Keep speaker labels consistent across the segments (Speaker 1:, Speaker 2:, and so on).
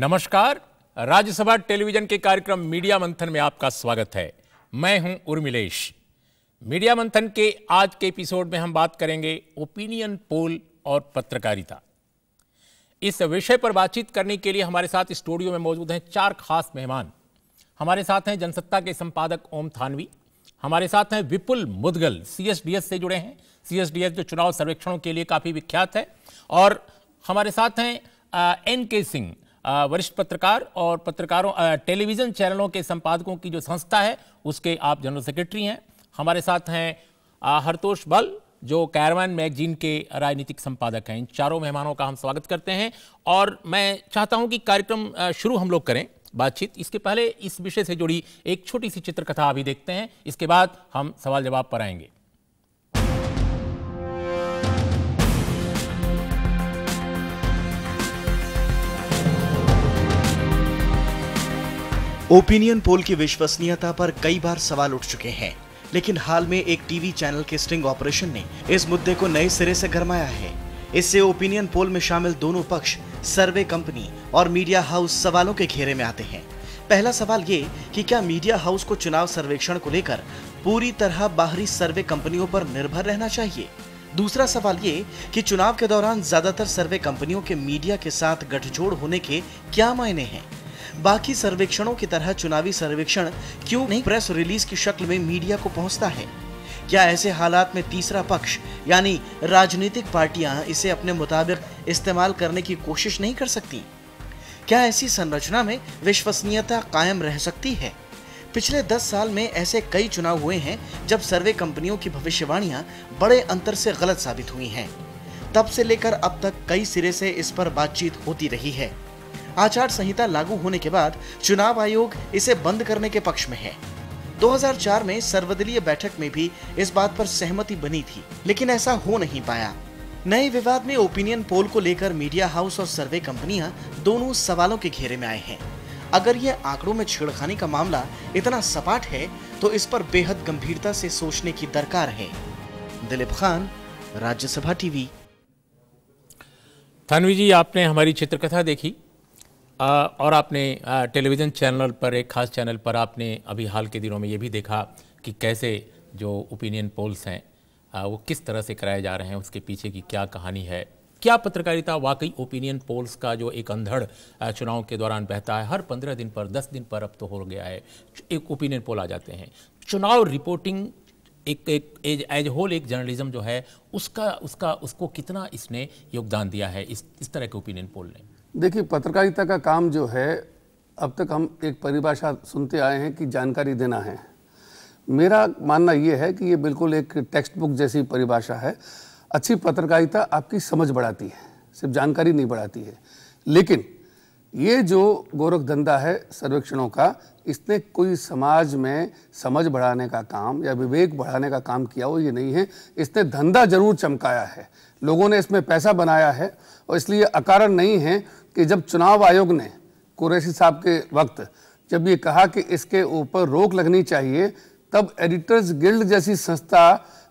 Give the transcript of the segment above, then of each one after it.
Speaker 1: नमस्कार राज्यसभा टेलीविजन के कार्यक्रम मीडिया मंथन में आपका स्वागत है मैं हूं उर्मिलेश मीडिया मंथन के आज के एपिसोड में हम बात करेंगे ओपिनियन पोल और पत्रकारिता इस विषय पर बातचीत करने के लिए हमारे साथ स्टूडियो में मौजूद हैं चार खास मेहमान हमारे साथ हैं जनसत्ता के संपादक ओम थानवी हमारे साथ हैं विपुल मुदगल सीएसडीएस से जुड़े हैं सीएसडीएस जो चुनाव सर्वेक्षणों के लिए काफ़ी विख्यात है और हमारे साथ हैं एन के सिंह वरिष्ठ पत्रकार और पत्रकारों टेलीविज़न चैनलों के संपादकों की जो संस्था है उसके आप जनरल सेक्रेटरी हैं हमारे साथ हैं हरतोष बल जो कैरवान मैगजीन के राजनीतिक संपादक हैं इन चारों मेहमानों का हम स्वागत करते हैं और मैं चाहता हूं कि कार्यक्रम शुरू हम लोग करें बातचीत इसके पहले इस विषय से जुड़ी एक छोटी सी चित्रकथा अभी देखते हैं इसके बाद हम सवाल जवाब पर आएंगे
Speaker 2: ओपिनियन पोल की विश्वसनीयता पर कई बार सवाल उठ चुके हैं लेकिन हाल में एक टीवी चैनल के स्ट्रिंग ऑपरेशन ने इस मुद्दे को नए सिरे से गरमाया है इससे ओपिनियन पोल में शामिल दोनों पक्ष सर्वे कंपनी और मीडिया हाउस सवालों के घेरे में आते हैं पहला सवाल ये कि क्या मीडिया हाउस को चुनाव सर्वेक्षण को लेकर पूरी तरह बाहरी सर्वे कंपनियों पर निर्भर रहना चाहिए दूसरा सवाल ये कि चुनाव के दौरान ज्यादातर सर्वे कंपनियों के मीडिया के साथ गठजोड़ होने के क्या मायने हैं बाकी सर्वेक्षणों की तरह चुनावी सर्वेक्षण क्यों नहीं प्रेस रिलीज की शक्ल में मीडिया को पहुंचता है क्या ऐसे हालात में तीसरा पक्ष यानी राजनीतिक पार्टियां इसे अपने मुताबिक इस्तेमाल करने की कोशिश नहीं कर सकती क्या ऐसी संरचना में विश्वसनीयता कायम रह सकती है पिछले दस साल में ऐसे कई चुनाव हुए हैं जब सर्वे कंपनियों की भविष्यवाणियां बड़े अंतर से गलत साबित हुई हैं तब से लेकर अब तक कई सिरे से इस पर बातचीत होती रही है आचार संहिता लागू होने के बाद चुनाव आयोग इसे बंद करने के पक्ष में है 2004 में सर्वदलीय बैठक में भी इस बात पर सहमति बनी थी लेकिन ऐसा हो नहीं पाया नए विवाद में ओपिनियन पोल को लेकर मीडिया हाउस और सर्वे कंपनियां दोनों सवालों के घेरे में आए हैं अगर ये आंकड़ों में छेड़खानी का मामला इतना सपाट है तो इस पर बेहद गंभीरता से सोचने की दरकार है दिलीप खान राज्यसभा टीवी
Speaker 1: थानवी जी आपने हमारी चित्रकथा देखी आ, और आपने टेलीविज़न चैनल पर एक खास चैनल पर आपने अभी हाल के दिनों में ये भी देखा कि कैसे जो ओपिनियन पोल्स हैं आ, वो किस तरह से कराए जा रहे हैं उसके पीछे की क्या कहानी है क्या पत्रकारिता वाकई ओपिनियन पोल्स का जो एक अंधड़ चुनाव के दौरान बहता है हर पंद्रह दिन पर दस दिन पर अब तो हो गया है एक ओपिनियन पोल आ जाते हैं चुनाव रिपोर्टिंग एक एक एज एज होल एक जर्नलिज्म जो है उसका उसका उसको कितना इसने योगदान दिया है इस
Speaker 3: इस तरह के ओपिनियन पोल ने देखिए पत्रकारिता का काम जो है अब तक हम एक परिभाषा सुनते आए हैं कि जानकारी देना है मेरा मानना यह है कि ये बिल्कुल एक टेक्स्ट बुक जैसी परिभाषा है अच्छी पत्रकारिता आपकी समझ बढ़ाती है सिर्फ जानकारी नहीं बढ़ाती है लेकिन ये जो गोरख धंधा है सर्वेक्षणों का इसने कोई समाज में समझ बढ़ाने का काम या विवेक बढ़ाने का काम किया हो ये नहीं है इसने धंधा जरूर चमकाया है लोगों ने इसमें पैसा बनाया है और इसलिए अकारण नहीं है कि जब चुनाव आयोग ने कुरैशी साहब के वक्त जब ये कहा कि इसके ऊपर रोक लगनी चाहिए तब एडिटर्स गिल्ड जैसी संस्था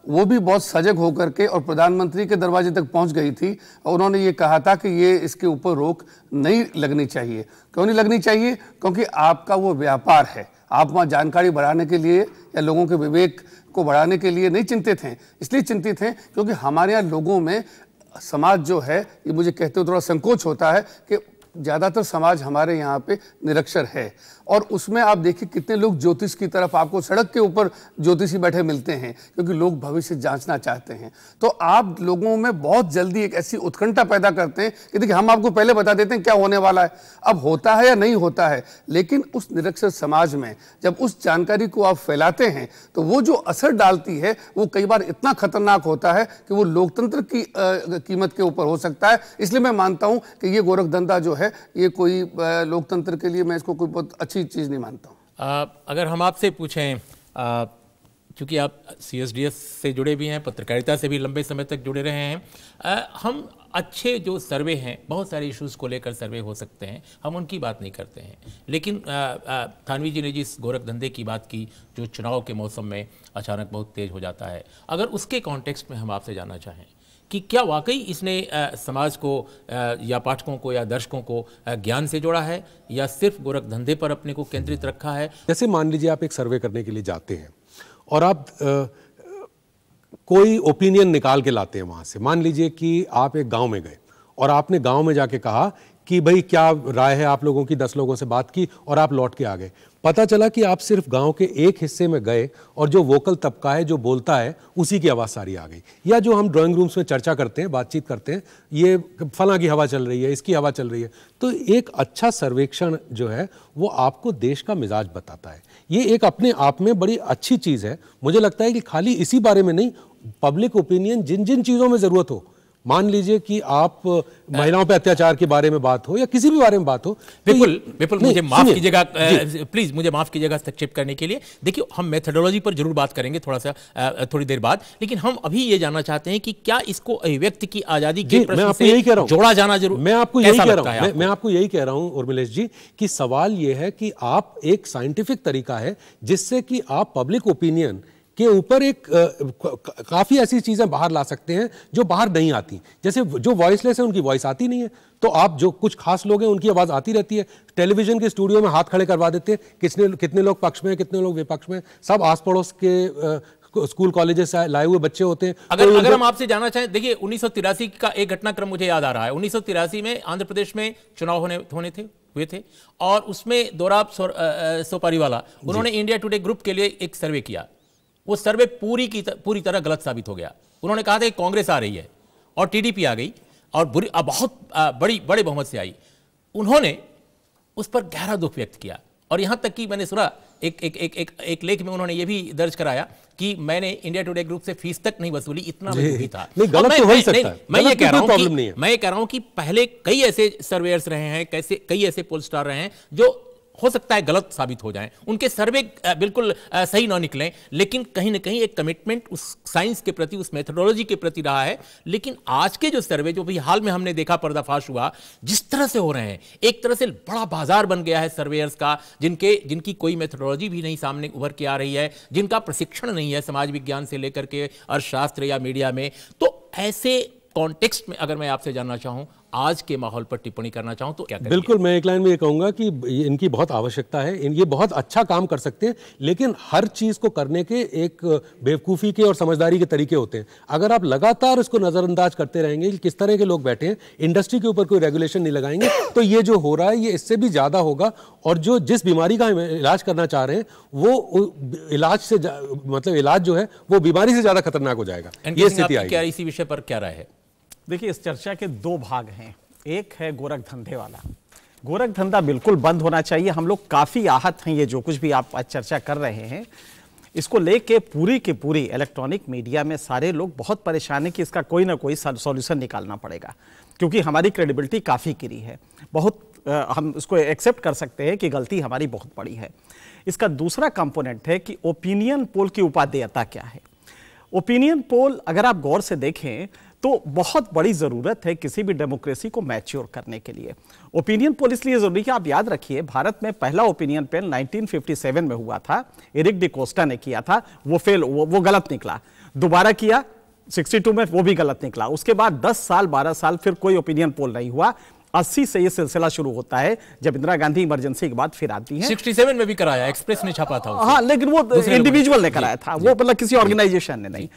Speaker 3: वो भी बहुत सजग होकर के और प्रधानमंत्री के दरवाजे तक पहुंच गई थी और उन्होंने ये कहा था कि ये इसके ऊपर रोक नहीं लगनी चाहिए क्यों नहीं लगनी चाहिए क्योंकि आपका वो व्यापार है आप वहाँ जानकारी बढ़ाने के लिए या लोगों के विवेक को बढ़ाने के लिए नहीं चिंतित हैं इसलिए चिंतित हैं क्योंकि हमारे यहाँ लोगों में समाज जो है ये मुझे कहते हुए थोड़ा संकोच होता है कि ज़्यादातर समाज हमारे यहाँ पे निरक्षर है और उसमें आप देखिए कितने लोग ज्योतिष की तरफ आपको सड़क के ऊपर ज्योतिषी बैठे मिलते हैं क्योंकि लोग भविष्य जांचना चाहते हैं तो आप लोगों में बहुत जल्दी एक ऐसी उत्कंठा पैदा करते हैं कि देखिए हम आपको पहले बता देते हैं क्या होने वाला है अब होता है या नहीं होता है लेकिन उस निरक्षर समाज में जब उस जानकारी को आप फैलाते हैं तो वो जो असर डालती है वो कई बार इतना खतरनाक होता है कि वो लोकतंत्र की कीमत के ऊपर हो सकता है इसलिए मैं मानता हूँ कि ये गोरखधंधा जो है ये कोई लोकतंत्र के लिए मैं इसको कोई बहुत अच्छी अच्छी चीज़ नहीं मानता
Speaker 1: हूँ अगर हम आपसे पूछें क्योंकि आप सी से जुड़े भी हैं पत्रकारिता से भी लंबे समय तक जुड़े रहे हैं आ, हम अच्छे जो सर्वे हैं बहुत सारे इश्यूज़ को लेकर सर्वे हो सकते हैं हम उनकी बात नहीं करते हैं लेकिन थानवी जी ने जिस गोरख धंधे की बात की जो चुनाव के मौसम में अचानक बहुत तेज़ हो जाता है अगर उसके कॉन्टेक्स्ट में हम आपसे जानना चाहें कि क्या वाकई इसने समाज को या पाठकों को या दर्शकों को ज्ञान से जोड़ा है या सिर्फ गोरख धंधे पर अपने को केंद्रित
Speaker 4: रखा है जैसे मान लीजिए आप एक सर्वे करने के लिए जाते हैं और आप आ, कोई ओपिनियन निकाल के लाते हैं वहां से मान लीजिए कि आप एक गांव में गए और आपने गांव में जाके कहा कि भाई क्या राय है आप लोगों की दस लोगों से बात की और आप लौट के आ गए पता चला कि आप सिर्फ गांव के एक हिस्से में गए और जो वोकल तबका है जो बोलता है उसी की आवाज़ सारी आ गई या जो हम ड्राइंग रूम्स में चर्चा करते हैं बातचीत करते हैं ये फला की हवा चल रही है इसकी हवा चल रही है तो एक अच्छा सर्वेक्षण जो है वो आपको देश का मिजाज बताता है ये एक अपने आप में बड़ी अच्छी चीज़ है मुझे लगता है कि खाली इसी बारे में नहीं पब्लिक ओपिनियन जिन जिन चीज़ों में ज़रूरत हो मान लीजिए कि आप महिलाओं पर अत्याचार के बारे में बात हो या किसी भी बारे में बात हो तो बिल्कुल बिल्कुल मुझे माफ कीजिएगा
Speaker 1: प्लीज मुझे माफ कीजिएगा हस्तक्षेप करने के लिए देखिए हम मेथडोलॉजी पर जरूर बात करेंगे थोड़ा सा थोड़ी देर बाद लेकिन हम अभी ये जानना चाहते हैं कि क्या इसको अभिव्यक्ति की आजादी यही कह रहा
Speaker 4: जोड़ा जाना जरूर मैं आपको यही कह रहा हूँ मैं आपको यही कह रहा हूँ उर्मिलेश जी कि सवाल ये है कि आप एक साइंटिफिक तरीका है जिससे कि आप पब्लिक ओपिनियन के ऊपर एक काफ़ी ऐसी चीज़ें बाहर ला सकते हैं जो बाहर नहीं आती जैसे जो वॉइसलेस है उनकी वॉइस आती नहीं है तो आप जो कुछ खास लोग हैं उनकी आवाज़ आती रहती है टेलीविजन के स्टूडियो में हाथ खड़े करवा देते हैं किसने कितने लोग पक्ष में कितने लोग विपक्ष में सब आस पड़ोस के स्कूल कॉलेजेस लाए हुए बच्चे होते हैं अगर तो अगर हम
Speaker 1: आपसे जाना चाहें देखिए उन्नीस का एक घटनाक्रम मुझे याद आ रहा है उन्नीस में आंध्र प्रदेश में चुनाव होने होने थे हुए थे और उसमें दोराब सोपारी वाला उन्होंने इंडिया टुडे ग्रुप के लिए एक सर्वे किया वो सर्वे पूरी की पूरी तरह गलत साबित हो गया उन्होंने कहा था कि कांग्रेस आ रही है और टीडीपी आ गई और बुरी बहुत बड़ी बड़े बहुमत से आई उन्होंने उस पर गहरा दुख व्यक्त किया और यहाँ तक कि मैंने सुना एक एक एक एक, एक लेख में उन्होंने ये भी दर्ज कराया कि मैंने इंडिया टुडे ग्रुप से फीस तक नहीं वसूली इतना भी था नहीं गलत मैं, तो मैं, सकता नहीं, मैं ये कह रहा हूँ मैं ये कह रहा हूं कि पहले कई ऐसे सर्वेयर्स रहे हैं कैसे कई ऐसे पोल स्टार रहे हैं जो हो सकता है गलत साबित हो जाएं उनके सर्वे बिल्कुल सही ना निकलें लेकिन कहीं ना कहीं एक कमिटमेंट उस साइंस के प्रति उस मेथडोलॉजी के प्रति रहा है लेकिन आज के जो सर्वे जो भी हाल में हमने देखा पर्दाफाश हुआ जिस तरह से हो रहे हैं एक तरह से बड़ा बाजार बन गया है सर्वेयर्स का जिनके जिनकी कोई मेथडोलॉजी भी नहीं सामने उभर के आ रही है जिनका प्रशिक्षण नहीं है समाज विज्ञान से लेकर के अर्थशास्त्र या मीडिया में तो ऐसे कॉन्टेक्स्ट में अगर मैं आपसे जानना चाहूँ आज के माहौल पर टिप्पणी करना चाहूं तो क्या करेंगे? बिल्कुल
Speaker 4: मैं एक लाइन में ये कहूंगा कि इनकी बहुत आवश्यकता है ये बहुत अच्छा काम कर सकते हैं लेकिन हर चीज़ को करने के एक बेवकूफ़ी के और समझदारी के तरीके होते हैं अगर आप लगातार उसको नज़रअंदाज करते रहेंगे कि किस तरह के लोग बैठे हैं इंडस्ट्री के ऊपर कोई रेगुलेशन नहीं लगाएंगे तो ये जो हो रहा है ये इससे भी ज़्यादा होगा और जो जिस बीमारी का इलाज करना चाह रहे हैं वो इलाज से मतलब इलाज जो है वो बीमारी से ज़्यादा खतरनाक हो जाएगा ये स्थिति आई क्या
Speaker 1: इसी विषय पर क्या राय है देखिए इस चर्चा के दो भाग हैं
Speaker 5: एक है गोरख धंधे वाला गोरख धंधा बिल्कुल बंद होना चाहिए हम लोग काफ़ी आहत हैं ये जो कुछ भी आप आज चर्चा कर रहे हैं इसको लेके पूरी की पूरी इलेक्ट्रॉनिक मीडिया में सारे लोग बहुत परेशान हैं कि इसका कोई ना कोई सॉल्यूशन निकालना पड़ेगा क्योंकि हमारी क्रेडिबिलिटी काफ़ी गिरी है बहुत आ, हम इसको एक्सेप्ट कर सकते हैं कि गलती हमारी बहुत बड़ी है इसका दूसरा कंपोनेंट है कि ओपिनियन पोल की उपादेयता क्या है ओपिनियन पोल अगर आप गौर से देखें तो बहुत बड़ी ज़रूरत है किसी भी डेमोक्रेसी को मैच्योर करने के लिए ओपिनियन पोल इसलिए ज़रूरी है आप याद रखिए भारत में पहला ओपिनियन पेल 1957 में हुआ था एरिक डिकोस्टा ने किया था वो फेल वो, वो गलत निकला दोबारा किया 62 में वो भी गलत निकला उसके बाद 10 साल 12 साल फिर कोई ओपिनियन पोल नहीं हुआ 80 से ये सिलसिला शुरू होता है जब इंदिरा गांधी इमरजेंसी के बाद फिर आती है
Speaker 1: 67 में भी कराया एक्सप्रेस ने छापा था हाँ
Speaker 5: लेकिन वो इंडिविजुअल ने कराया था वो मतलब किसी ऑर्गेनाइजेशन ने नहीं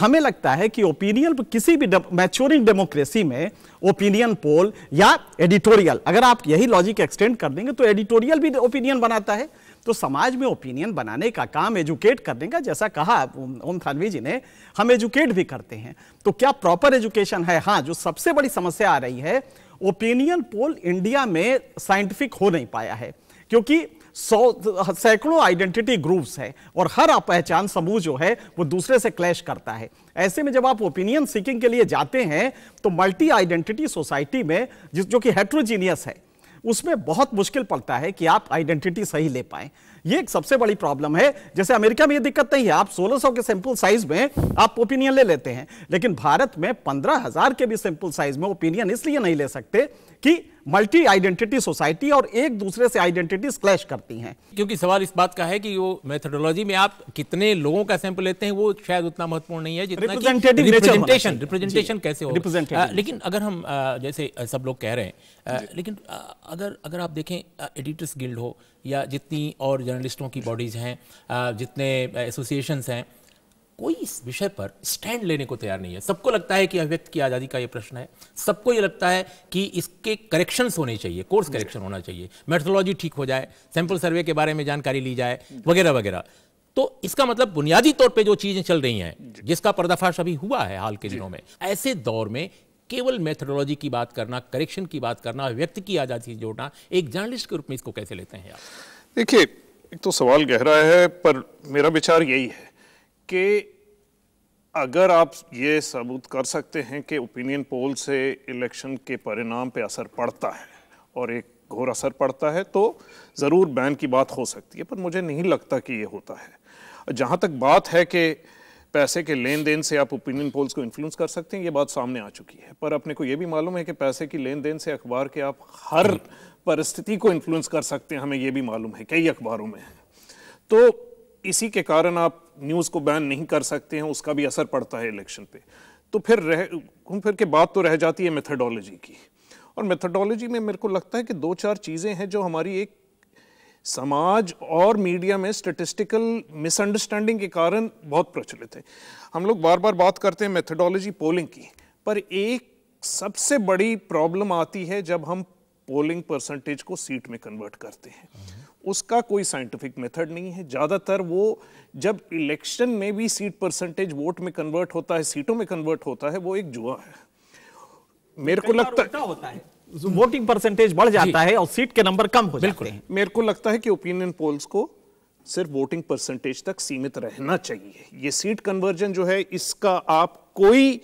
Speaker 5: हमें लगता है कि ओपिनियन किसी भी मैच्योरिंग डेमोक्रेसी में ओपिनियन पोल या एडिटोरियल अगर आप यही लॉजिक एक्सटेंड कर देंगे तो एडिटोरियल भी ओपिनियन बनाता है तो समाज में ओपिनियन बनाने का काम एजुकेट करने का जैसा कहा ओम थानवी जी ने हम एजुकेट भी करते हैं तो क्या प्रॉपर एजुकेशन है हाँ जो सबसे बड़ी समस्या आ रही है ओपिनियन पोल इंडिया में साइंटिफिक हो नहीं पाया है क्योंकि सौ सैकड़ों आइडेंटिटी ग्रुप्स है और हर पहचान समूह जो है वो दूसरे से क्लैश करता है ऐसे में जब आप ओपिनियन सीकिंग के लिए जाते हैं तो मल्टी आइडेंटिटी सोसाइटी में जिस जो कि हेट्रोजीनियस है उसमें बहुत मुश्किल पड़ता है कि आप आइडेंटिटी सही ले पाए ये एक सबसे बड़ी प्रॉब्लम है जैसे अमेरिका में ये दिक्कत नहीं है आप 1600 के सैंपल साइज में आप ओपिनियन ले लेते हैं लेकिन भारत में 15000 के भी सैंपल साइज में ओपिनियन इसलिए नहीं ले सकते कि मल्टी आइडेंटिटी सोसाइटी और एक दूसरे से आइडेंटिटीज क्लैश करती हैं
Speaker 1: क्योंकि सवाल इस बात का है कि वो मेथोडोलॉजी में आप कितने लोगों का सैंपल लेते हैं वो शायद उतना महत्वपूर्ण नहीं है जितना रिप्रेजेंटेशन रिप्रेजेंटेशन कैसे हो लेकिन अगर हम जैसे सब लोग कह रहे हैं लेकिन अगर अगर आप देखें एडिटर्स गिल्ड हो या जितनी और जर्नलिस्टों की बॉडीज हैं जितने एसोसिएशंस हैं कोई इस विषय पर स्टैंड लेने को तैयार नहीं है सबको लगता है कि अभिव्यक्त की आज़ादी का यह प्रश्न है सबको यह लगता है कि इसके करेक्शन होने चाहिए कोर्स करेक्शन होना चाहिए मेथोलॉजी ठीक हो जाए सैंपल सर्वे के बारे में जानकारी ली जाए वगैरह वगैरह तो इसका मतलब बुनियादी तौर पे जो चीज़ें चल रही हैं जिसका पर्दाफाश अभी हुआ है हाल के दिनों में ऐसे दौर में केवल मेथोडोलॉजी की बात करना करेक्शन की बात करना व्यक्ति की आज़ादी जोड़ना एक जर्नलिस्ट के रूप में इसको कैसे लेते हैं आप
Speaker 6: देखिए एक तो सवाल गहरा है पर मेरा विचार यही है कि अगर आप ये सबूत कर सकते हैं कि ओपिनियन पोल से इलेक्शन के परिणाम पे असर पड़ता है और एक घोर असर पड़ता है तो ज़रूर बैन की बात हो सकती है पर मुझे नहीं लगता कि ये होता है जहाँ तक बात है कि पैसे के लेन देन से आप ओपिनियन पोल्स को इन्फ्लुएंस कर सकते हैं ये बात सामने आ चुकी है पर अपने को ये भी मालूम है कि पैसे की लेन देन से अखबार के आप हर परिस्थिति को इन्फ्लुएंस कर सकते हैं हमें ये भी मालूम है कई अखबारों में तो इसी के कारण आप न्यूज़ को बैन नहीं कर सकते हैं उसका भी असर पड़ता है इलेक्शन पे तो फिर रह घूम फिर के बात तो रह जाती है मेथडोलॉजी की और मेथडोलॉजी में मेरे को लगता है कि दो चार चीज़ें हैं जो हमारी एक समाज और मीडिया में स्टेटिस्टिकल मिसअंडरस्टैंडिंग के कारण बहुत प्रचलित है हम लोग बार बार बात करते हैं मेथडोलॉजी पोलिंग की पर एक सबसे बड़ी प्रॉब्लम आती है जब हम पोलिंग परसेंटेज को सीट में कन्वर्ट करते हैं उसका कोई साइंटिफिक मेथड नहीं है ज़्यादातर वो जब इलेक्शन में भी सीट परसेंटेज वोट में कन्वर्ट होता है सीटों में कन्वर्ट होता है वो एक जुआ है मेरे को लगता होता है वोटिंग परसेंटेज बढ़ जाता है और सीट के नंबर कम हो जाते हैं मेरे को लगता है कि ओपिनियन पोल्स को सिर्फ वोटिंग परसेंटेज तक सीमित रहना चाहिए ये सीट कन्वर्जन जो है इसका आप कोई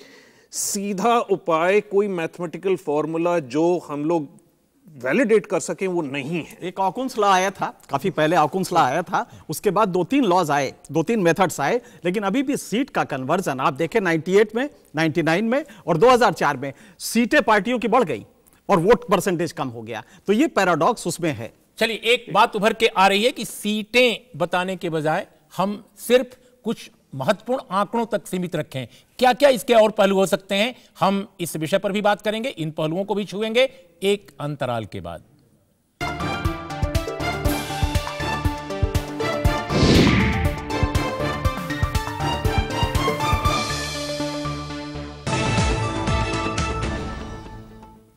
Speaker 6: सीधा उपाय कोई मैथमेटिकल फॉर्मूला जो हम लोग वैलिडेट कर सके वो नहीं है एक ऑकुंस लॉ आया था काफी पहले ऑकुंस
Speaker 5: लॉ आया था उसके बाद दो तीन लॉज आए दो तीन मेथड्स आए लेकिन अभी भी सीट का कन्वर्जन आप देखें 98 में 99 में और 2004 में सीटें पार्टियों की बढ़ गई
Speaker 1: और वोट परसेंटेज कम हो गया तो ये पैराडॉक्स उसमें है चलिए एक बात उभर के आ रही है कि सीटें बताने के बजाय हम सिर्फ कुछ महत्वपूर्ण आंकड़ों तक सीमित रखें क्या क्या इसके और पहलू हो सकते हैं हम इस विषय पर भी बात करेंगे इन पहलुओं को भी छुएंगे एक अंतराल के बाद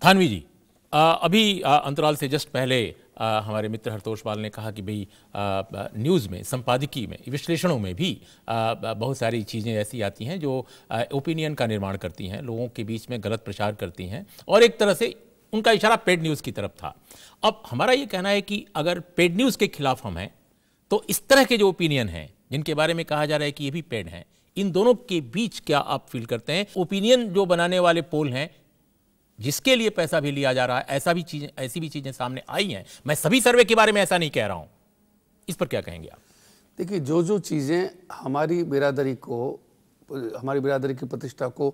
Speaker 1: थानवी जी आ, अभी आ, अंतराल से जस्ट पहले आ, हमारे मित्र हरतोष पाल ने कहा कि भाई न्यूज़ में संपादकीय में विश्लेषणों में भी आ, बहुत सारी चीज़ें ऐसी आती हैं जो ओपिनियन का निर्माण करती हैं लोगों के बीच में गलत प्रचार करती हैं और एक तरह से उनका इशारा पेड न्यूज़ की तरफ था अब हमारा ये कहना है कि अगर पेड न्यूज़ के खिलाफ हम हैं तो इस तरह के जो ओपिनियन हैं जिनके बारे में कहा जा रहा है कि ये भी पेड हैं इन दोनों के बीच क्या आप फील करते हैं ओपिनियन जो बनाने वाले पोल हैं जिसके लिए पैसा भी लिया जा रहा है ऐसा भी चीज़ ऐसी भी चीज़ें सामने आई हैं मैं सभी सर्वे के बारे में ऐसा नहीं कह रहा हूँ इस
Speaker 3: पर क्या कहेंगे आप देखिए जो जो चीज़ें हमारी बिरादरी को हमारी बिरादरी की प्रतिष्ठा को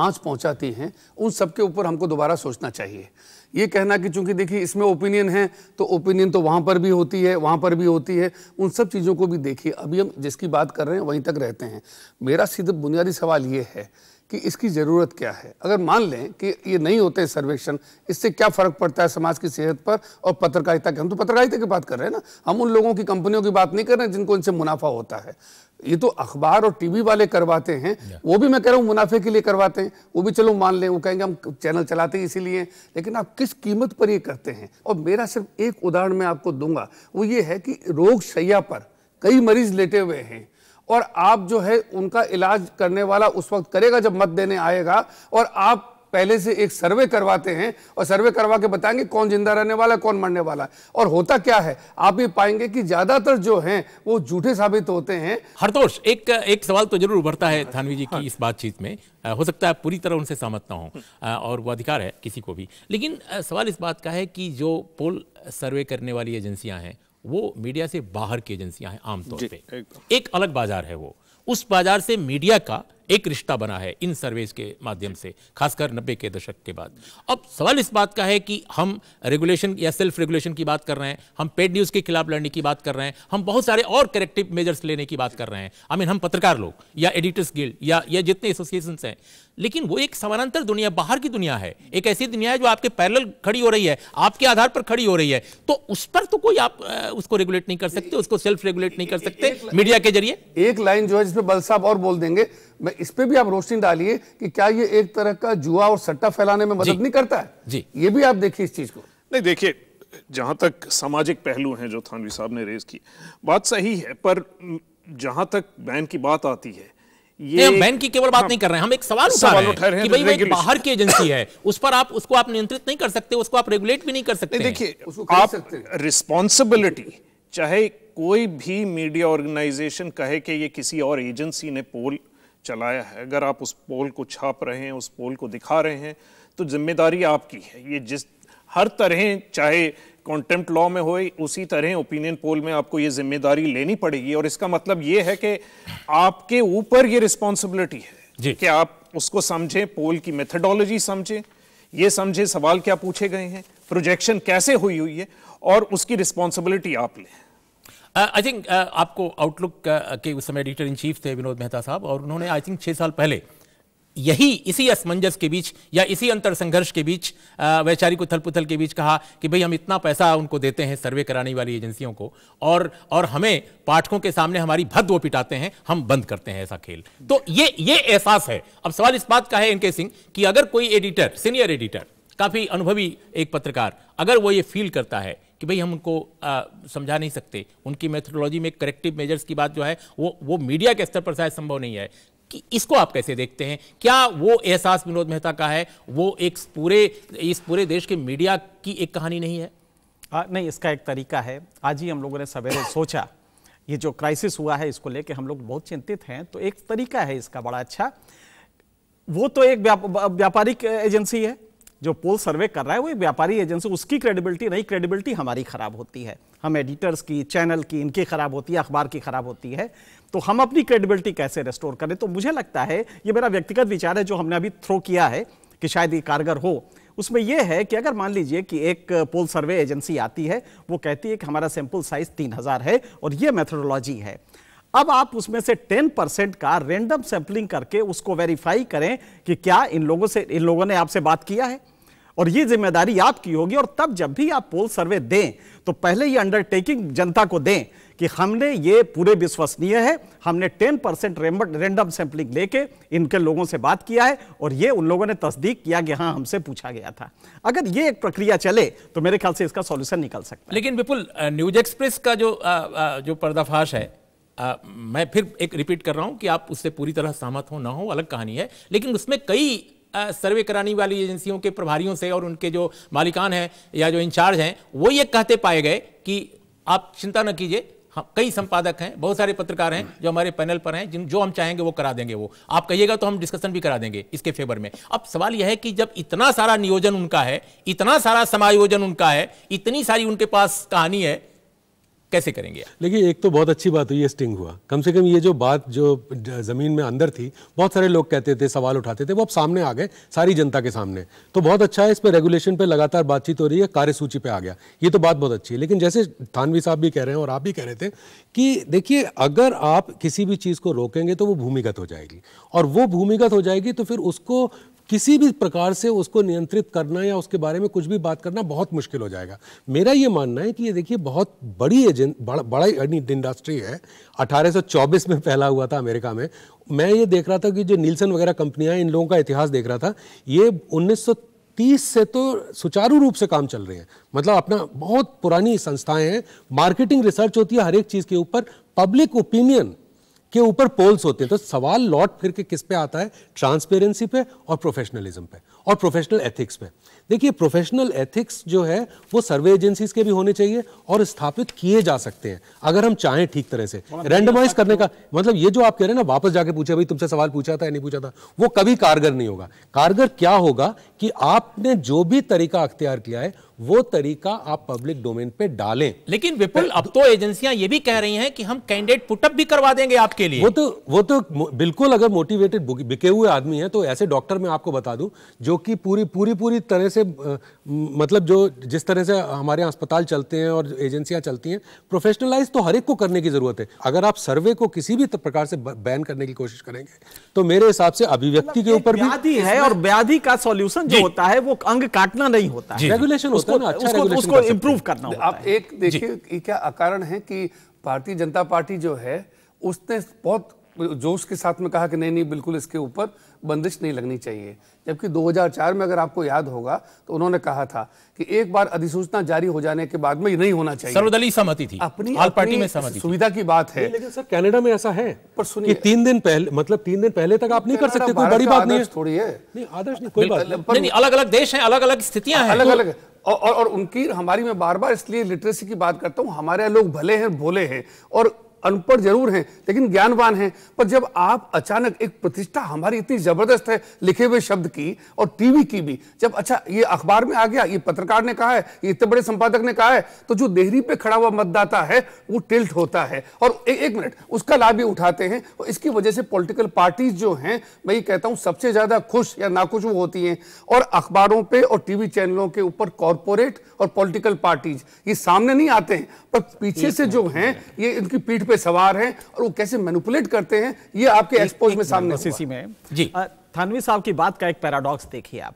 Speaker 3: आंच पहुंचाती हैं उन सबके ऊपर हमको दोबारा सोचना चाहिए ये कहना कि चूंकि देखिए इसमें ओपिनियन है तो ओपिनियन तो वहाँ पर भी होती है वहाँ पर भी होती है उन सब चीज़ों को भी देखिए अभी हम जिसकी बात कर रहे हैं वहीं तक रहते हैं मेरा सीधा बुनियादी सवाल ये है कि इसकी ज़रूरत क्या है अगर मान लें कि ये नहीं होते सर्वेक्षण इससे क्या फ़र्क पड़ता है समाज की सेहत पर और पत्रकारिता के हम तो पत्रकारिता की बात कर रहे हैं ना हम उन लोगों की कंपनियों की बात नहीं कर रहे हैं जिनको इनसे मुनाफा होता है ये तो अखबार और टीवी वाले करवाते हैं वो भी मैं कह रहा हूँ मुनाफे के लिए करवाते हैं वो भी चलो मान लें वो कहेंगे हम चैनल चलाते हैं इसीलिए लेकिन आप किस कीमत पर ये करते हैं और मेरा सिर्फ एक उदाहरण मैं आपको दूंगा वो ये है कि रोग शैया पर कई मरीज लेटे हुए हैं और आप जो है उनका इलाज करने वाला उस वक्त करेगा जब मत देने आएगा और आप पहले से एक सर्वे करवाते हैं और सर्वे करवा के बताएंगे कौन जिंदा रहने वाला है कौन मरने वाला है और होता क्या है आप भी पाएंगे कि ज्यादातर जो हैं वो झूठे साबित होते हैं
Speaker 1: हरतोष एक एक सवाल तो जरूर उभरता है थानवी जी की हाँ। इस बातचीत में हो सकता है पूरी तरह उनसे सहमत ना हो और वो अधिकार है किसी को भी लेकिन सवाल इस बात का है कि जो पोल सर्वे करने वाली एजेंसियां हैं वो मीडिया से बाहर की एजेंसियां हैं आमतौर पर एक अलग बाजार है वो उस बाजार से मीडिया का एक रिश्ता बना है इन सर्वेज के माध्यम से खासकर नब्बे के दशक के बाद अब सवाल इस बात का है कि हम रेगुलेशन या सेल्फ रेगुलेशन की बात कर रहे हैं हम पेड न्यूज़ के खिलाफ लड़ने की बात कर रहे हैं हम बहुत सारे और करेक्टिव मेजर्स लेने की बात कर रहे हैं आई मीन हम पत्रकार लोग या एडिटर्स गिल्ड या या जितने एसोसिएशन हैं लेकिन वो एक समानांतर दुनिया बाहर की दुनिया है एक ऐसी दुनिया है जो आपके पैरल खड़ी हो रही है आपके आधार पर खड़ी हो रही है तो उस पर तो कोई आप उसको रेगुलेट नहीं कर सकते उसको सेल्फ रेगुलेट नहीं कर सकते
Speaker 3: मीडिया के जरिए एक लाइन जो है जिसमें बल साहब और बोल देंगे मैं इस पर भी आप रोशनी डालिए कि क्या ये एक तरह का जुआ और सट्टा फैलाने में मदद नहीं करता है जी ये भी आप देखिए इस चीज को
Speaker 6: नहीं देखिए जहां तक सामाजिक पहलू हैं जो थानवी साहब ने रेज की बात सही है पर जहां तक बैन की बात आती है ये हम बैन की केवल बात हाँ। नहीं कर रहे हैं हम एक सवाल उठा रहे हैं कि रहे भाई तो एक बाहर की एजेंसी है उस
Speaker 1: पर आप उसको आप नियंत्रित नहीं कर सकते
Speaker 6: उसको आप रेगुलेट भी नहीं कर सकते देखिए आप रिस्पॉन्सिबिलिटी चाहे कोई भी मीडिया ऑर्गेनाइजेशन कहे कि ये किसी और एजेंसी ने पोल चलाया है अगर आप उस पोल को छाप रहे हैं उस पोल को दिखा रहे हैं तो जिम्मेदारी आपकी है ये जिस हर तरह चाहे कॉन्टेम्प्ट लॉ में हो उसी तरह ओपिनियन पोल में आपको ये जिम्मेदारी लेनी पड़ेगी और इसका मतलब ये है कि आपके ऊपर ये रिस्पॉन्सिबिलिटी है कि आप उसको समझें पोल की मेथडोलॉजी समझें ये समझें सवाल क्या पूछे गए हैं प्रोजेक्शन कैसे हुई हुई है और उसकी रिस्पॉन्सिबिलिटी आप लें
Speaker 1: आई uh, थिंक uh, आपको आउटलुक uh, के उस समय एडिटर इन चीफ थे विनोद मेहता साहब और उन्होंने आई थिंक छः साल पहले यही इसी असमंजस के बीच या इसी अंतर संघर्ष के बीच वैचारिक उथल पुथल के बीच कहा कि भाई हम इतना पैसा उनको देते हैं सर्वे कराने वाली एजेंसियों को और और हमें पाठकों के सामने हमारी भद वो पिटाते हैं हम बंद करते हैं ऐसा खेल तो ये ये एहसास है अब सवाल इस बात का है एनके सिंह कि अगर कोई एडिटर सीनियर एडिटर काफ़ी अनुभवी एक पत्रकार अगर वो ये फील करता है कि भाई हम उनको समझा नहीं सकते उनकी मेथोडोलॉजी में करेक्टिव मेजर्स की बात जो है वो वो मीडिया के स्तर पर शायद संभव नहीं है कि इसको आप कैसे देखते हैं क्या वो एहसास विनोद मेहता का है वो एक पूरे इस पूरे देश के मीडिया की एक कहानी नहीं है आ, नहीं इसका एक तरीका है आज ही हम लोगों ने सवेरे सोचा
Speaker 5: ये जो क्राइसिस हुआ है इसको लेके हम लोग बहुत चिंतित हैं तो एक तरीका है इसका बड़ा अच्छा वो तो एक व्यापारिक एजेंसी है जो पोल सर्वे कर रहा है वो एक व्यापारी एजेंसी उसकी क्रेडिबिलिटी नहीं क्रेडिबिलिटी हमारी ख़राब होती है हम एडिटर्स की चैनल की इनकी ख़राब होती है अखबार की ख़राब होती है तो हम अपनी क्रेडिबिलिटी कैसे रेस्टोर करें तो मुझे लगता है ये मेरा व्यक्तिगत विचार है जो हमने अभी थ्रो किया है कि शायद ये कारगर हो उसमें यह है कि अगर मान लीजिए कि एक पोल सर्वे एजेंसी आती है वो कहती है कि हमारा सैंपल साइज तीन हज़ार है और ये मेथडोलॉजी है अब आप उसमें से 10 परसेंट का रेंडम सैंपलिंग करके उसको वेरीफाई करें कि क्या इन लोगों से इन लोगों ने आपसे बात किया है और ये जिम्मेदारी आपकी होगी और तब जब भी आप पोल सर्वे दें तो पहले ये अंडरटेकिंग जनता को दें कि हमने ये पूरे विश्वसनीय है हमने 10 परसेंट रेंडम सैंपलिंग लेके इनके लोगों से बात किया है और ये उन लोगों ने तस्दीक किया कि हाँ हमसे पूछा गया था अगर ये एक प्रक्रिया चले तो मेरे ख्याल से इसका सॉल्यूशन निकल सकता
Speaker 1: है लेकिन विपुल न्यूज एक्सप्रेस का जो आ, आ, जो पर्दाफाश है आ, मैं फिर एक रिपीट कर रहा हूं कि आप उससे पूरी तरह सहमत हो ना हो अलग कहानी है लेकिन उसमें कई सर्वे कराने वाली एजेंसियों के प्रभारियों से और उनके जो मालिकान हैं या जो इंचार्ज हैं वो ये कहते पाए गए कि आप चिंता न कीजिए हाँ, कई संपादक हैं बहुत सारे पत्रकार हैं जो हमारे पैनल पर हैं जिन जो हम चाहेंगे वो करा देंगे वो आप कहिएगा तो हम डिस्कशन भी करा देंगे इसके फेवर में अब सवाल यह है कि जब इतना सारा नियोजन उनका है इतना सारा समायोजन उनका है इतनी सारी उनके पास कहानी है कैसे करेंगे
Speaker 4: लेकिन एक तो बहुत अच्छी बात हुई है स्टिंग हुआ कम से कम ये जो बात जो ज़मीन में अंदर थी बहुत सारे लोग कहते थे सवाल उठाते थे वो अब सामने आ गए सारी जनता के सामने तो बहुत अच्छा है इस पर रेगुलेशन पे लगातार बातचीत हो रही है कार्यसूची पे आ गया ये तो बात बहुत अच्छी है लेकिन जैसे थानवी साहब भी कह रहे हैं और आप भी कह रहे थे कि देखिए अगर आप किसी भी चीज़ को रोकेंगे तो वो भूमिगत हो जाएगी और वो भूमिगत हो जाएगी तो फिर उसको किसी भी प्रकार से उसको नियंत्रित करना या उसके बारे में कुछ भी बात करना बहुत मुश्किल हो जाएगा मेरा ये मानना है कि ये देखिए बहुत बड़ी एजेंट बड़ा बड़ा इंडस्ट्री है 1824 में फैला हुआ था अमेरिका में मैं ये देख रहा था कि जो नीलसन वगैरह कंपनियां इन लोगों का इतिहास देख रहा था ये तीस से तो सुचारू रूप से काम चल रहे हैं मतलब अपना बहुत पुरानी संस्थाएं हैं मार्केटिंग रिसर्च होती है हर एक चीज़ के ऊपर पब्लिक ओपिनियन के ऊपर पोल्स होते हैं तो सवाल लौट फिर के किस पे आता है ट्रांसपेरेंसी पे और प्रोफेशनलिज्म पे और प्रोफेशनल एथिक्स पे देखिए प्रोफेशनल एथिक्स जो है वो सर्वे एजेंसीज के भी होने चाहिए और स्थापित किए जा सकते हैं अगर हम चाहें ठीक तरह से रैंडमाइज करने तो- का मतलब ये जो आप कह रहे हैं ना वापस जाके पूछे भाई तुमसे सवाल पूछा था या नहीं पूछा था वो कभी कारगर नहीं होगा कारगर क्या होगा कि आपने जो भी तरीका अख्तियार किया है वो तरीका आप पब्लिक डोमेन पे डालें लेकिन विपुल अब तो एजेंसियां ये भी कह रही हैं कि हम कैंडिडेट पुटअप भी करवा देंगे आपके लिए वो तो वो तो बिल्कुल अगर मोटिवेटेड बिके हुए आदमी है तो ऐसे डॉक्टर मैं आपको बता दूं जो कि पूरी पूरी पूरी तरह से मतलब जो जिस तरह से हमारे अस्पताल चलते हैं और एजेंसियां चलती हैं प्रोफेशनलाइज तो हर एक को करने की जरूरत है अगर आप सर्वे को किसी भी प्रकार से बैन करने की कोशिश करेंगे तो मेरे हिसाब से अभिव्यक्ति के मतलब ऊपर भी है और व्याधि का सोल्यूशन जो होता है वो अंग काटना नहीं होता
Speaker 3: रेगुलेशन उसको अच्छा उसको, इम्प्रूव करना होता आप एक देखिए क्या कारण है कि भारतीय जनता पार्टी जो है उसने बहुत जोश के साथ में कहा कि नहीं नहीं बिल्कुल इसके ऊपर बंदिश नहीं लगनी चाहिए जबकि 2004 में अगर आपको याद होगा तो उन्होंने कहा था कि एक बार अधिसूचना जारी हो जाने के बाद में ये नहीं होना चाहिए सर्वदलीय सहमति थी अपनी, अपनी पार्टी में सहमति
Speaker 4: सुविधा की बात है लेकिन सर
Speaker 3: कनाडा में ऐसा है पर सुनिए
Speaker 4: तीन दिन पहले मतलब तीन दिन पहले तक आप नहीं कर सकते कोई बड़ी बात नहीं है थोड़ी है नहीं आदर्श नहीं कोई बात नहीं अलग
Speaker 3: अलग देश है अलग अलग स्थितियां हैं अलग अलग और और उनकी हमारी मैं बार बार इसलिए लिटरेसी की बात करता हूँ हमारे लोग भले हैं भोले हैं और अनपढ़ जरूर हैं लेकिन ज्ञानवान हैं पर जब आप अचानक एक प्रतिष्ठा हमारी इतनी जबरदस्त है लिखे हुए शब्द की और टीवी की भी जब अच्छा ये अखबार में आ गया ये पत्रकार ने कहा है ये इतने बड़े संपादक ने कहा है तो जो देहरी पे खड़ा हुआ मतदाता है वो टिल्ट होता है और ए, एक मिनट उसका लाभ भी उठाते हैं और इसकी वजह से पोलिटिकल पार्टीज जो हैं मैं ये कहता हूँ सबसे ज्यादा खुश या नाखुश वो होती हैं और अखबारों पर और टीवी चैनलों के ऊपर कॉरपोरेट और पोलिटिकल पार्टीज ये सामने नहीं आते हैं पर पीछे से तो जो हैं ये इनकी पीठ पे सवार हैं और वो कैसे मैनुपुलेट करते हैं ये आपके एक्सपोज में सामने सीसी में जी
Speaker 5: थानवी साहब की बात का एक पैराडॉक्स देखिए आप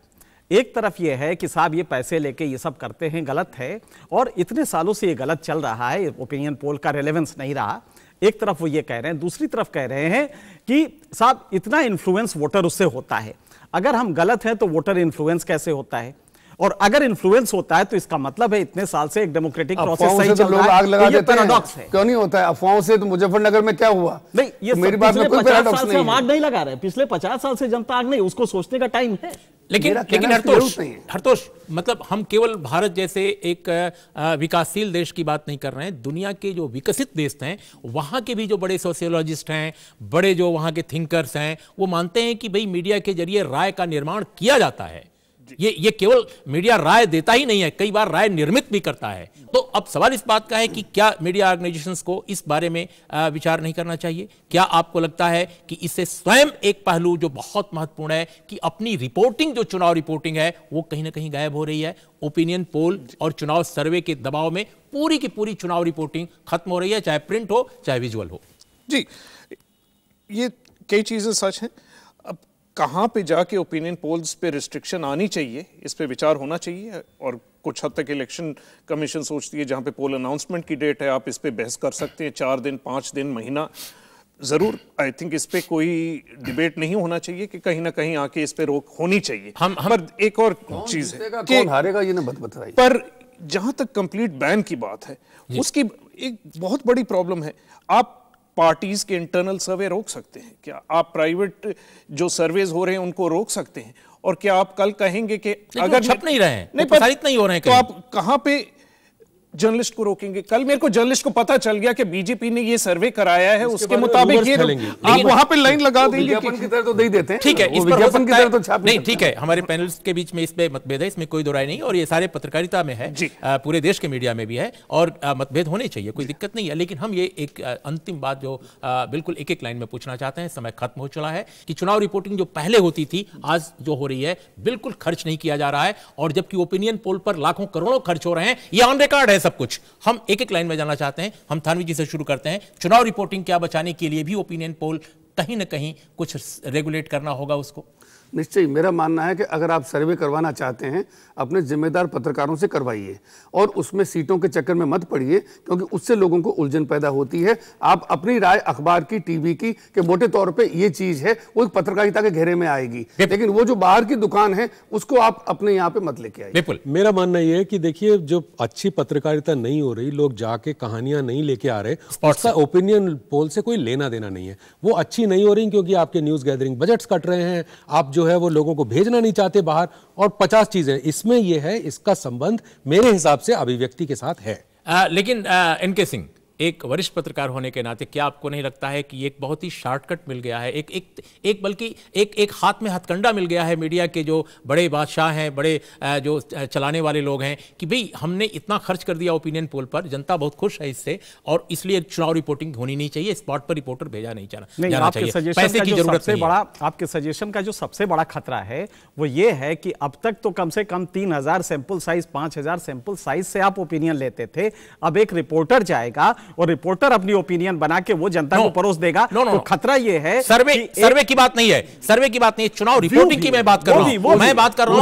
Speaker 5: एक तरफ ये है कि साहब ये पैसे लेके ये सब करते हैं गलत है और इतने सालों से ये गलत चल रहा है ओपिनियन पोल का रेलेवेंस नहीं रहा एक तरफ वो ये कह रहे हैं दूसरी तरफ कह रहे हैं कि साहब इतना इन्फ्लुएंस वोटर उससे होता है अगर हम गलत हैं तो वोटर इन्फ्लुएंस कैसे होता है और अगर इन्फ्लुएंस होता है तो इसका मतलब है इतने साल से एक डेमोक्रेटिक प्रोसेस सही तो चल रहा है आग लगा देते हैं
Speaker 3: क्यों नहीं होता है अफवाहों से तो मुजफ्फरनगर में क्या हुआ नहीं ये तो मेरी बात में कोई पैराडॉक्स नहीं हम
Speaker 5: आग नहीं लगा रहे पिछले पचास साल से जनता आग नहीं उसको सोचने का टाइम है लेकिन लेकिन हरतोष
Speaker 1: हरतोष मतलब हम केवल भारत जैसे एक विकासशील देश की बात नहीं कर रहे हैं दुनिया के जो विकसित देश हैं वहाँ के भी जो बड़े सोशियोलॉजिस्ट हैं बड़े जो वहाँ के थिंकर्स हैं वो मानते हैं कि भाई मीडिया के जरिए राय का निर्माण किया जाता है ये ये केवल मीडिया राय देता ही नहीं है कई बार राय निर्मित भी करता है तो अब सवाल इस बात का है कि क्या मीडिया ऑर्गेनाइजेशन को इस बारे में विचार नहीं करना चाहिए क्या आपको लगता है कि इससे स्वयं एक पहलू जो बहुत महत्वपूर्ण है कि अपनी रिपोर्टिंग जो चुनाव रिपोर्टिंग है वो कहीं ना कहीं गायब हो रही है ओपिनियन पोल और चुनाव सर्वे के दबाव में पूरी की पूरी चुनाव रिपोर्टिंग खत्म हो रही है चाहे प्रिंट
Speaker 6: हो चाहे विजुअल हो जी ये कई चीज़ें सच हैं कहाँ पे जाके ओपिनियन पोल्स पे रिस्ट्रिक्शन आनी चाहिए इस पे विचार होना चाहिए और कुछ हद तक इलेक्शन कमीशन सोचती है जहाँ पे पोल अनाउंसमेंट की डेट है आप इस पे बहस कर सकते हैं चार दिन पाँच दिन महीना ज़रूर आई थिंक इस पे कोई डिबेट नहीं होना चाहिए कि कहीं ना कहीं आके इस पे रोक होनी चाहिए हम, हम पर एक और चीज़ है हारेगा ये ना बताइए पर जहाँ तक कंप्लीट बैन की बात है उसकी एक बहुत बड़ी प्रॉब्लम है आप पार्टीज के इंटरनल सर्वे रोक सकते हैं क्या आप प्राइवेट जो सर्वेज हो रहे हैं उनको रोक सकते हैं और क्या आप कल कहेंगे कि अगर छप नहीं रहे हैं नहीं प्रसारित नहीं हो रहे हैं तो आप कहां पे जर्नलिस्ट को रोकेंगे कल मेरे को जर्नलिस्ट को पता चल गया कि बीजेपी ने ये सर्वे कराया है उसके मुताबिक ये आप वहां पे लाइन लगा देंगे की तरह तो नहीं देते ठीक
Speaker 1: है इस पर की तरह तो छाप नहीं ठीक है हमारे पैनलिस्ट के बीच में इसमें मतभेद है इसमें कोई दो नहीं और ये सारे पत्रकारिता में है पूरे देश के मीडिया में भी है और मतभेद होने चाहिए कोई दिक्कत नहीं है लेकिन हम ये एक अंतिम बात जो बिल्कुल एक एक लाइन में पूछना चाहते हैं समय खत्म हो चला है कि चुनाव रिपोर्टिंग जो पहले होती थी आज जो हो रही है बिल्कुल खर्च नहीं किया जा रहा है और जबकि ओपिनियन पोल पर लाखों करोड़ों खर्च हो रहे हैं ये ऑन रिकॉर्ड है सब कुछ हम एक एक लाइन में जाना चाहते हैं हम थानवी जी से शुरू करते हैं चुनाव रिपोर्टिंग क्या बचाने के लिए भी ओपिनियन पोल कहीं ना कहीं कुछ रेगुलेट करना होगा
Speaker 3: उसको निश्चय मेरा मानना है कि अगर आप सर्वे करवाना चाहते हैं अपने जिम्मेदार पत्रकारों से करवाइए और उसमें सीटों के चक्कर में मत पड़िए क्योंकि उससे लोगों को उलझन पैदा होती है आप अपनी राय अखबार की टीवी की के मोटे तौर पे ये चीज है वो एक पत्रकारिता के घेरे में आएगी लेकिन वो जो बाहर की दुकान है उसको आप अपने यहाँ पे मत लेके आइए
Speaker 4: बिल्कुल मेरा मानना यह है कि देखिए जो अच्छी पत्रकारिता नहीं हो रही लोग जाके कहानियां नहीं लेके आ रहे और ओपिनियन पोल से कोई लेना देना नहीं है वो अच्छी नहीं हो रही क्योंकि आपके न्यूज गैदरिंग बजट कट रहे हैं आप जो जो है वो लोगों को भेजना नहीं चाहते बाहर और पचास चीजें इसमें यह है इसका संबंध मेरे हिसाब से अभिव्यक्ति के साथ है
Speaker 1: आ, लेकिन इनके सिंह एक वरिष्ठ पत्रकार होने के नाते क्या आपको नहीं लगता है कि एक बहुत ही शॉर्टकट मिल गया है एक एक एक बल्कि एक एक हाथ में हथकंडा मिल गया है मीडिया के जो बड़े बादशाह हैं बड़े जो चलाने वाले लोग हैं कि भाई हमने इतना खर्च कर दिया ओपिनियन पोल पर जनता बहुत खुश है इससे और इसलिए चुनाव रिपोर्टिंग होनी नहीं चाहिए स्पॉट पर रिपोर्टर भेजा नहीं जाना चाहिए पैसे की जरूरत सबसे बड़ा
Speaker 5: आपके सजेशन का जो सबसे बड़ा खतरा है वो ये है कि अब तक तो कम से कम तीन हजार सैंपल साइज पांच हजार सैंपल साइज से आप ओपिनियन लेते थे अब एक रिपोर्टर जाएगा और रिपोर्टर अपनी ओपिनियन बना के वो जनता को परोस देगा no, no, तो खतरा ये है सर्वे सर्वे की बात नहीं है सर्वे की बात
Speaker 6: नहीं चुनाव रिपोर्टिंग की मैं बात कर रहा हूँ मैं बात कर रहा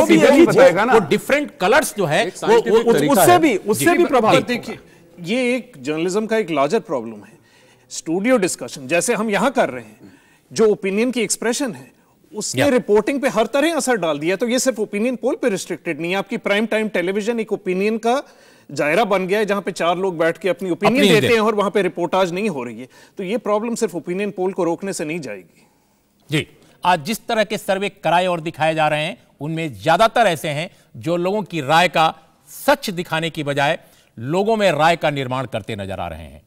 Speaker 6: हूँ डिफरेंट कलर्स जो है उससे भी उससे भी प्रभावित ये एक जर्नलिज्म का एक लार्जर प्रॉब्लम है स्टूडियो डिस्कशन जैसे हम यहां कर रहे हैं जो ओपिनियन की एक्सप्रेशन है उसने रिपोर्टिंग पे हर तरह असर डाल दिया तो ये सिर्फ ओपिनियन पोल पे रिस्ट्रिक्टेड नहीं है आपकी प्राइम टाइम टेलीविजन एक ओपिनियन का जायरा बन गया है जहां पे चार लोग बैठ के अपनी ओपिनियन देते हैं और वहां पे रिपोर्टाज नहीं हो रही है तो ये प्रॉब्लम सिर्फ ओपिनियन पोल को रोकने से नहीं जाएगी जी आज जिस तरह
Speaker 1: के सर्वे कराए और दिखाए जा रहे हैं उनमें ज्यादातर ऐसे हैं जो लोगों की राय का सच दिखाने की बजाय लोगों में राय का निर्माण करते नजर आ रहे हैं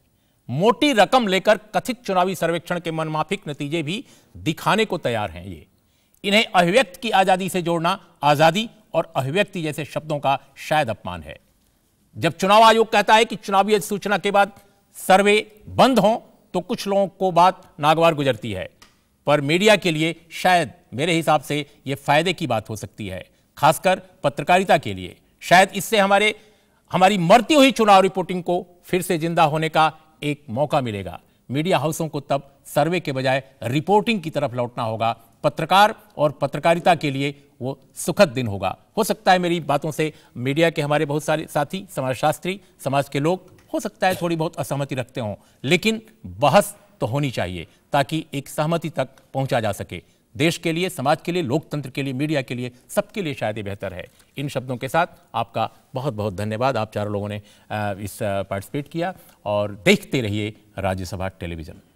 Speaker 1: मोटी रकम लेकर कथित चुनावी सर्वेक्षण के मनमाफिक नतीजे भी दिखाने को तैयार हैं ये इन्हें अभिव्यक्त की आजादी से जोड़ना आजादी और अभिव्यक्ति जैसे शब्दों का शायद अपमान है जब चुनाव आयोग कहता है कि चुनावी अधिसूचना के बाद सर्वे बंद हों तो कुछ लोगों को बात नागवार गुजरती है पर मीडिया के लिए शायद मेरे हिसाब से यह फायदे की बात हो सकती है खासकर पत्रकारिता के लिए शायद इससे हमारे हमारी मरती हुई चुनाव रिपोर्टिंग को फिर से जिंदा होने का एक मौका मिलेगा मीडिया हाउसों को तब सर्वे के बजाय रिपोर्टिंग की तरफ लौटना होगा पत्रकार और पत्रकारिता के लिए वो सुखद दिन होगा हो सकता है मेरी बातों से मीडिया के हमारे बहुत सारे साथी समाजशास्त्री समाज के लोग हो सकता है थोड़ी बहुत असहमति रखते हों लेकिन बहस तो होनी चाहिए ताकि एक सहमति तक पहुंचा जा सके देश के लिए समाज के लिए लोकतंत्र के लिए मीडिया के लिए सबके लिए शायद ये बेहतर है इन शब्दों के साथ आपका बहुत बहुत धन्यवाद आप चारों लोगों ने इस पार्टिसिपेट किया और देखते रहिए राज्यसभा टेलीविज़न